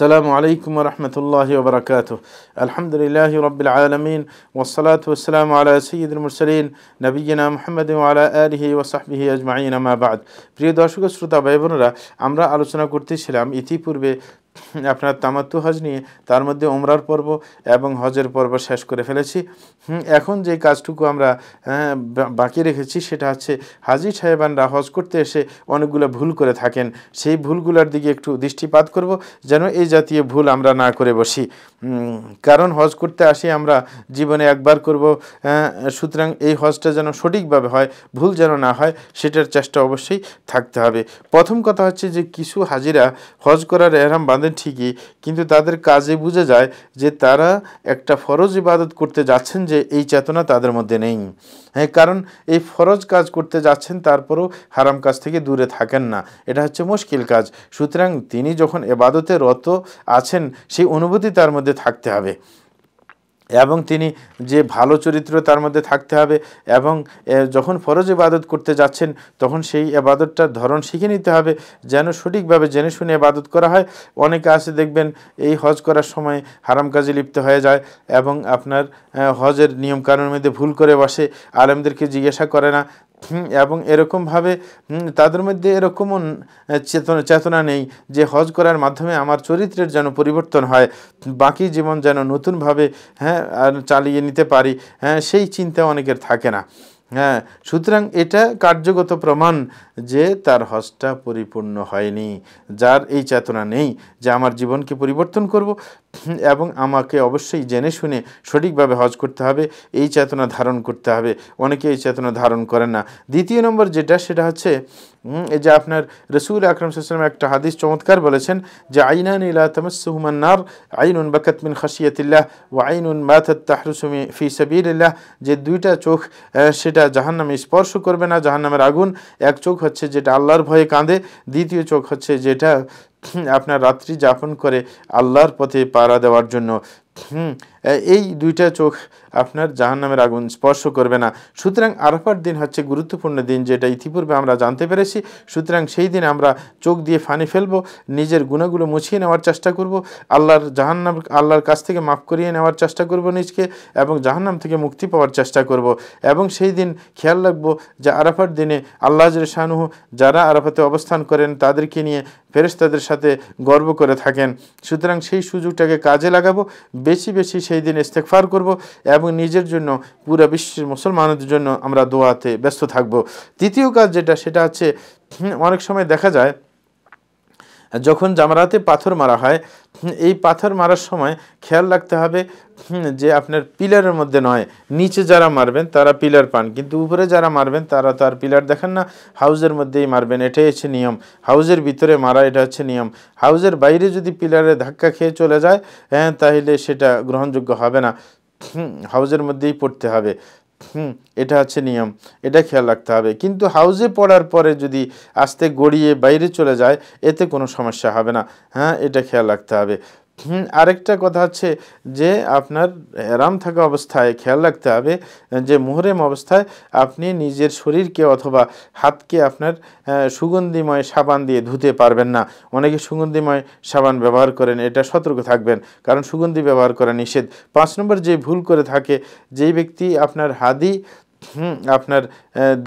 السلام عليكم ورحمة الله وبركاته الحمد لله رب العالمين والصلاة والسلام على سيد المرسلين نبينا محمد وعلى آله وصحبه أجمعين ما بعد প্রিয় দর্শক শ্রোতা ভাই বোনেরা আমরা اتي پور بي আপনার তামাত্তু হজ নিয়ে তার মধ্যে ওমরার পর্ব এবং হজের পর্ব শেষ করে ফেলেছি এখন যে কাজটুকু আমরা হ্যাঁ, বাকি রেখেছি সেটা হচ্ছে হাজি সাহেবানরা হজ করতে এসে অনেকগুলো ভুল করে থাকেন সেই ভুলগুলোর দিকে একটু দৃষ্টিপাত করব যেন এই জাতীয় ভুল আমরা না করে বসি কারণ হজ করতে আসি আমরা জীবনে একবার করব হ্যাঁ, সুতরাং এই হজটা যেন সঠিকভাবে হয় ভুল যেন না হয় সেটার চেষ্টা অবশ্যই থাকতে হবে প্রথম কথা হচ্ছে যে কিছু হাজিরা হজ করার এরাম বাঁধেন ঠিকই কিন্তু তাদের কাজে বুঝে যায় যে তারা একটা ফরজ ইবাদত করতে যাচ্ছেন যে এই চেতনা তাদের মধ্যে নেই হ্যাঁ কারণ এই ফরজ কাজ করতে যাচ্ছেন তারপরেও হারাম কাজ থেকে দূরে থাকেন না এটা হচ্ছে মুশকিল কাজ সুতরাং তিনি যখন এবাদতে রত আছেন সেই অনুভূতি তার মধ্যে থাকতে হবে এবং তিনি যে ভালো চরিত্র তার মধ্যে থাকতে হবে এবং যখন ফরজ ইবাদত করতে যাচ্ছেন তখন সেই এবাদতটার ধরন শিখে নিতে হবে যেন সঠিকভাবে জেনে শুনে এবাদত করা হয় অনেকে আছে দেখবেন এই হজ করার সময় হারাম কাজে লিপ্ত হয়ে যায় এবং আপনার হজের নিয়মকানুনের মধ্যে ভুল করে বসে আলেমদেরকে জিজ্ঞাসা করে না এবং এরকমভাবে তাদের মধ্যে এরকমও চেতনা চেতনা নেই যে হজ করার মাধ্যমে আমার চরিত্রের যেন পরিবর্তন হয় বাকি জীবন যেন নতুনভাবে হ্যাঁ চালিয়ে নিতে পারি হ্যাঁ সেই চিন্তা অনেকের থাকে না হ্যাঁ সুতরাং এটা কার্যগত প্রমাণ যে তার হজটা পরিপূর্ণ হয়নি যার এই চেতনা নেই যে আমার জীবনকে পরিবর্তন করব এবং আমাকে অবশ্যই জেনে শুনে সঠিকভাবে হজ করতে হবে এই চেতনা ধারণ করতে হবে অনেকে এই চেতনা ধারণ করে না দ্বিতীয় নম্বর যেটা সেটা হচ্ছে এই যে আপনার রসুল আকরম সাল্লাম একটা হাদিস চমৎকার বলেছেন যে আইনান ইলা তামাসসুহুমান নার আইনুন বাকাত ও আইন ওয়া আইনুন মাতাত তাহরুসুমি ফি ইল্লাহ যে দুইটা চোখ সেটা জাহান্নামে স্পর্শ করবে না জাহান্নামের আগুন এক চোখ হচ্ছে যেটা আল্লাহর ভয়ে কাঁদে দ্বিতীয় চোখ হচ্ছে যেটা আপনার রাত্রি যাপন করে আল্লাহর পথে পাড়া দেওয়ার জন্য এই দুইটা চোখ আপনার জাহান্নামের আগুন স্পর্শ করবে না সুতরাং আরফার দিন হচ্ছে গুরুত্বপূর্ণ দিন যেটা ইতিপূর্বে আমরা জানতে পেরেছি সুতরাং সেই দিন আমরা চোখ দিয়ে ফানি ফেলবো নিজের গুণাগুলো মুছিয়ে নেওয়ার চেষ্টা করব আল্লাহর জাহান্নাম আল্লাহর কাছ থেকে মাফ করিয়ে নেওয়ার চেষ্টা করব নিজকে এবং জাহান্নাম থেকে মুক্তি পাওয়ার চেষ্টা করব এবং সেই দিন খেয়াল রাখবো যে আরাফার দিনে আল্লাহ শাহানুহ যারা আরাফাতে অবস্থান করেন তাদেরকে নিয়ে ফেরেস্তাদের সাথে গর্ব করে থাকেন সুতরাং সেই সুযোগটাকে কাজে লাগাবো বেশি বেশি সেই দিন ইস্তেকফার করব এবং নিজের জন্য পুরো বিশ্বের মুসলমানদের জন্য আমরা দোয়াতে ব্যস্ত থাকব দ্বিতীয় কাজ যেটা সেটা হচ্ছে অনেক সময় দেখা যায় যখন জামরাতে পাথর মারা হয় এই পাথর মারার সময় খেয়াল রাখতে হবে যে আপনার পিলারের মধ্যে নয় নিচে যারা মারবেন তারা পিলার পান কিন্তু উপরে যারা মারবেন তারা তো আর পিলার দেখেন না হাউজের মধ্যেই মারবেন এটাই হচ্ছে নিয়ম হাউজের ভিতরে মারা এটা হচ্ছে নিয়ম হাউজের বাইরে যদি পিলারে ধাক্কা খেয়ে চলে যায় হ্যাঁ তাহলে সেটা গ্রহণযোগ্য হবে না হাউজের মধ্যেই পড়তে হবে এটা হচ্ছে নিয়ম এটা খেয়াল রাখতে হবে কিন্তু হাউজে পড়ার পরে যদি আস্তে গড়িয়ে বাইরে চলে যায় এতে কোনো সমস্যা হবে না হ্যাঁ এটা খেয়াল রাখতে হবে আরেকটা কথা হচ্ছে যে আপনার আরাম থাকা অবস্থায় খেয়াল রাখতে হবে যে মোহরেম অবস্থায় আপনি নিজের শরীরকে অথবা হাতকে আপনার সুগন্ধিময় সাবান দিয়ে ধুতে পারবেন না অনেকে সুগন্ধিময় সাবান ব্যবহার করেন এটা সতর্ক থাকবেন কারণ সুগন্ধি ব্যবহার করা নিষেধ পাঁচ নম্বর যে ভুল করে থাকে যেই ব্যক্তি আপনার হাদি আপনার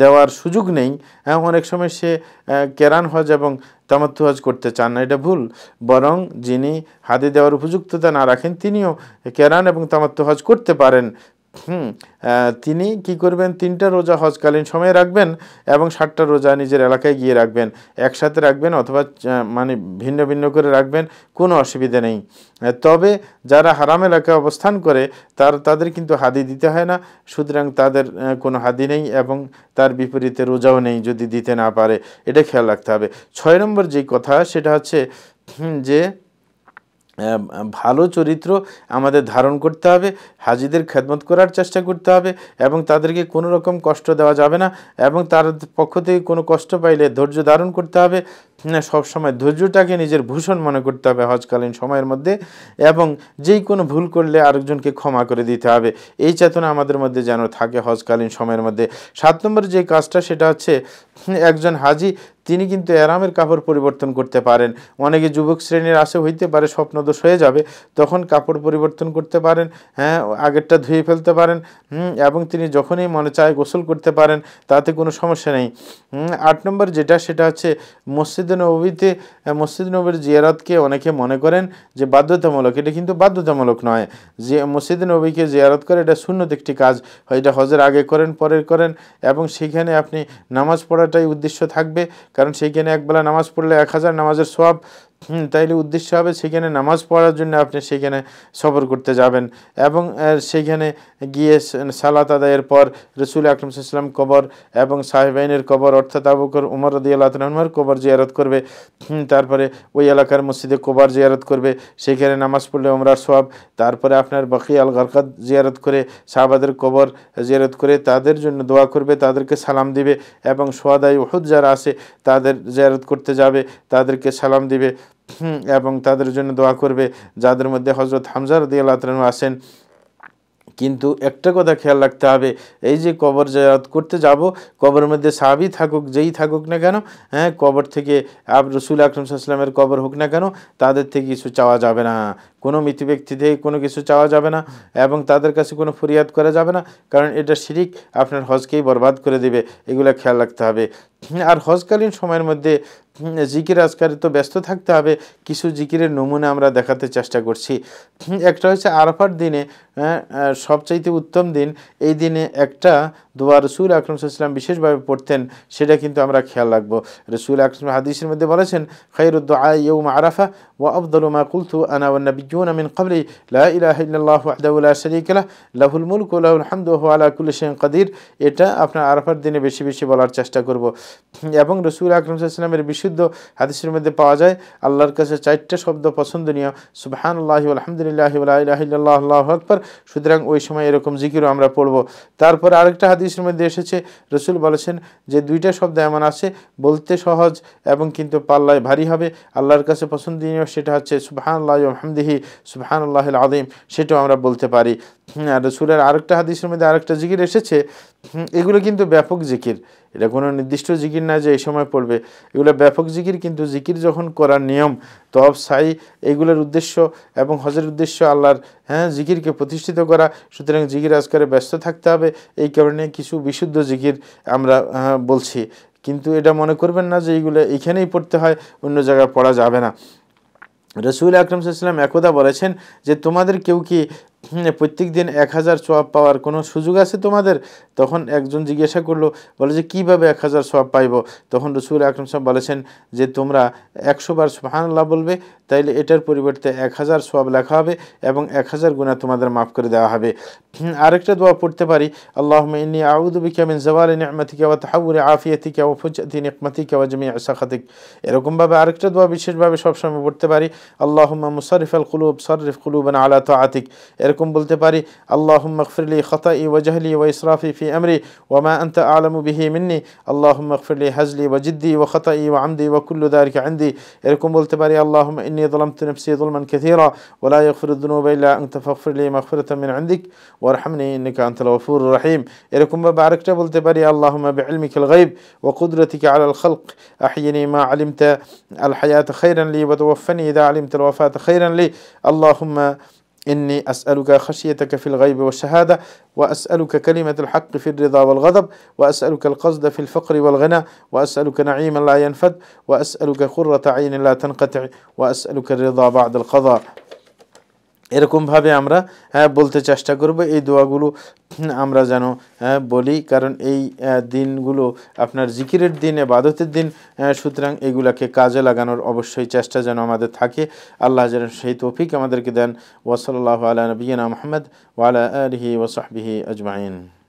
দেওয়ার সুযোগ নেই হ্যাঁ, অনেক সময় সে কেরান হজ এবং তামাত্তু হজ করতে চান না এটা ভুল বরং যিনি হাতে দেওয়ার উপযুক্ততা না রাখেন তিনিও কেরান এবং তামাত্তু হজ করতে পারেন হুম তিনি কি করবেন তিনটা রোজা হজকালীন সময়ে রাখবেন এবং ষাটটা রোজা নিজের এলাকায় গিয়ে রাখবেন একসাথে রাখবেন অথবা মানে ভিন্ন ভিন্ন করে রাখবেন কোনো অসুবিধে নেই তবে যারা হারাম এলাকায় অবস্থান করে তার তাদের কিন্তু হাদি দিতে হয় না সুতরাং তাদের কোনো হাদি নেই এবং তার বিপরীতে রোজাও নেই যদি দিতে না পারে এটা খেয়াল রাখতে হবে ছয় নম্বর যে কথা সেটা হচ্ছে যে ভালো চরিত্র আমাদের ধারণ করতে হবে হাজিদের খেদমত করার চেষ্টা করতে হবে এবং তাদেরকে কোনো রকম কষ্ট দেওয়া যাবে না এবং তার পক্ষ থেকে কোনো কষ্ট পাইলে ধৈর্য ধারণ করতে হবে সব সময় ধৈর্যটাকে নিজের ভূষণ মনে করতে হবে হজকালীন সময়ের মধ্যে এবং যেই কোনো ভুল করলে আরেকজনকে ক্ষমা করে দিতে হবে এই চেতনা আমাদের মধ্যে যেন থাকে হজকালীন সময়ের মধ্যে সাত নম্বর যে কাজটা সেটা হচ্ছে একজন হাজি তিনি কিন্তু এরামের কাপড় পরিবর্তন করতে পারেন অনেকে যুবক শ্রেণীর আসে হইতে পারে স্বপ্নদোষ হয়ে যাবে তখন কাপড় পরিবর্তন করতে পারেন হ্যাঁ আগেরটা ধুয়ে ফেলতে পারেন এবং তিনি যখনই মনে চায় গোসল করতে পারেন তাতে কোনো সমস্যা নেই আট নম্বর যেটা সেটা হচ্ছে মসজিদ নবীতে মসজিদ নবীর জিয়ারতকে অনেকে মনে করেন যে বাধ্যতামূলক এটা কিন্তু বাধ্যতামূলক নয় যে মসজিদ নবীকে জিয়ারত করে এটা শূন্যত একটি কাজ হয় এটা হজের আগে করেন পরের করেন এবং সেখানে আপনি নামাজ পড়াটাই উদ্দেশ্য থাকবে কারণ সেইখানে একবেলা নামাজ পড়লে এক হাজার নামাজের সব হুম তাইলে উদ্দেশ্য হবে সেখানে নামাজ পড়ার জন্য আপনি সেখানে সফর করতে যাবেন এবং সেখানে গিয়ে সালাত আদায়ের পর রসুল আকরম ইসলাম কবর এবং সাহেবাইনের কবর অর্থাৎ আবুকর উমর রদি আল্লাহমার কবর জিয়ারত করবে তারপরে ওই এলাকার মসজিদে কবর জিয়ারত করবে সেখানে নামাজ পড়লে ওমরার সব তারপরে আপনার বাকি আল গরকাত জিয়ারত করে শাহবাদের কবর জিয়ারত করে তাদের জন্য দোয়া করবে তাদেরকে সালাম দিবে এবং সোয়াদাই ওহুদ যারা আসে তাদের জিয়ারত করতে যাবে তাদেরকে সালাম দিবে এবং তাদের জন্য দোয়া করবে যাদের মধ্যে হজরত হামজার আলাতন আসেন কিন্তু একটা কথা খেয়াল রাখতে হবে এই যে কবর জায়াত করতে যাব কবরের মধ্যে সাবই থাকুক যেই থাকুক না কেন হ্যাঁ কবর থেকে আব রসুল আকরম সাল্লামের কবর হোক না কেন তাদের থেকে কিছু চাওয়া যাবে না কোনো মৃত ব্যক্তি থেকে কোনো কিছু চাওয়া যাবে না এবং তাদের কাছে কোনো ফরিয়াদ করা যাবে না কারণ এটা শিরিক আপনার হজকেই বরবাদ করে দেবে এগুলো খেয়াল রাখতে হবে আর হজকালীন সময়ের মধ্যে জিকির আজকারে তো ব্যস্ত থাকতে হবে কিছু জিকিরের নমুনা আমরা দেখাতে চেষ্টা করছি একটা হচ্ছে আরফার দিনে সবচাইতে উত্তম দিন এই দিনে একটা দোয়া রসুল আকরম সাল্লাম বিশেষভাবে পড়তেন সেটা কিন্তু আমরা খেয়াল রাখবো রসুল আকরম হাদিসের মধ্যে বলেছেন খৈরুদ্দ আয়ৌম আরাফা ও আবদুল মা কুলতু আনাওয়ান্নবী يأتون من قبلي لا إله إلا الله وحده لا شريك له له الملك وله الحمد وهو على كل شيء قدير এটা আপনার আরাফার দিনে বেশি বেশি বলার চেষ্টা করব এবং রসুল আকরম সাল্লামের বিশুদ্ধ হাদিসের মধ্যে পাওয়া যায় আল্লাহর কাছে চারটে শব্দ পছন্দনীয় সুবহান আল্লাহ আলহামদুলিল্লাহ আল্লাহ আল্লাহ আকবর সুতরাং ওই সময় এরকম জিকিরও আমরা পড়ব তারপর আরেকটা হাদিসের মধ্যে এসেছে রসুল বলেছেন যে দুইটা শব্দ এমন আছে বলতে সহজ এবং কিন্তু পাল্লায় ভারী হবে আল্লাহর কাছে পছন্দনীয় সেটা হচ্ছে সুবহান আল্লাহ হামদিহি সুবহান আল্লাহ আদিম সেটাও আমরা বলতে পারি আর রসুলের আরেকটা হাদিসের মধ্যে আরেকটা জিকির এসেছে এগুলো কিন্তু ব্যাপক জিকির এটা কোনো নির্দিষ্ট জিকির না যে এই সময় পড়বে এগুলো ব্যাপক জিকির কিন্তু জিকির যখন করার নিয়ম তব সাই এগুলোর উদ্দেশ্য এবং হজের উদ্দেশ্য আল্লাহর হ্যাঁ জিকিরকে প্রতিষ্ঠিত করা সুতরাং জিকির আজকারে ব্যস্ত থাকতে হবে এই কারণে কিছু বিশুদ্ধ জিকির আমরা হ্যাঁ, বলছি কিন্তু এটা মনে করবেন না যে এইগুলো এখানেই পড়তে হয় অন্য জায়গায় পড়া যাবে না রসুল আকরম সাল্লাম একদা বলেছেন যে তোমাদের কেউ কি প্রত্যেক দিন এক হাজার সোয়াব পাওয়ার কোনো সুযোগ আছে তোমাদের তখন একজন জিজ্ঞাসা করলো বলে যে কীভাবে এক হাজার সোয়াব পাইব তখন রসুল আকরম সাহেব বলেছেন যে তোমরা একশোবার সুহানাল্লাহ বলবে তাইলে এটার পরিবর্তে এক হাজার সোয়াব লেখা হবে এবং এক হাজার গুণা তোমাদের মাফ করে দেওয়া হবে আরেকটা দোয়া পড়তে পারি আল্লাহ ইন্নি আউদুবিকামিন জওয়াল নিহমাতিকা ওয়া তাহাউরে আফিয়াতিকা ওয়া ফুজাতি নিকমাতিকা ওয়া জামিয়া সাখাতিক এরকমভাবে আরেকটা দোয়া বিশেষভাবে সবসময় পড়তে পারি আল্লাহ মুসারিফ আল কুলুব সরিফ কুলুবান আলা তো আতিক এরকম এরকম বলতে পারি اغفر لي খতাই ওয়াজহলি وإسرافي في ফি আমরি ওয়ামা أعلم به বিহি মিন্নি اغفر لي হাজলি وجدي জিদ্দি وعمدي وكل ذلك عندي إلكم কুল্লু দারিক আন্দি এরকম বলতে পারি ظلمت نفسي ظلما كثيرا ولا يغفر الذنوب إلا أنت فاغفر لي مغفرة من عندك وارحمني إنك أنت الغفور الرحيم এরকম ভাবে আরেকটা বলতে পারি اللهم بعلمك الغيب وقدرتك على الخلق أحيني ما علمت الحياة خيرا لي وتوفني إذا علمت الوفاة خيرا لي اللهم إني أسألك خشيتك في الغيب والشهادة وأسألك كلمة الحق في الرضا والغضب وأسألك القصد في الفقر والغنى وأسألك نعيما لا ينفد وأسألك قرة عين لا تنقطع وأسألك الرضا بعد القضاء এরকমভাবে আমরা হ্যাঁ, বলতে চেষ্টা করব এই দোয়াগুলো আমরা যেন হ্যাঁ, বলি কারণ এই দিনগুলো আপনার জিকিরের দিন এবাদতের দিন সুতরাং এগুলাকে কাজে লাগানোর অবশ্যই চেষ্টা যেন আমাদের থাকে আল্লাহ যেন সেই তৌফিক আমাদেরকে দেন ওসলাল্লাহ আলা নবীনা মোহাম্মদ ওয়ালা আলহি ওসাহবিহি আজমাইন